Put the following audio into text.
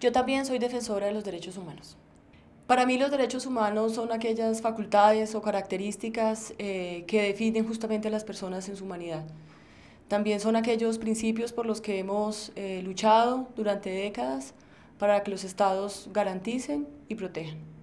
Yo también soy defensora de los derechos humanos. Para mí los derechos humanos son aquellas facultades o características eh, que definen justamente a las personas en su humanidad. También son aquellos principios por los que hemos eh, luchado durante décadas para que los estados garanticen y protejan.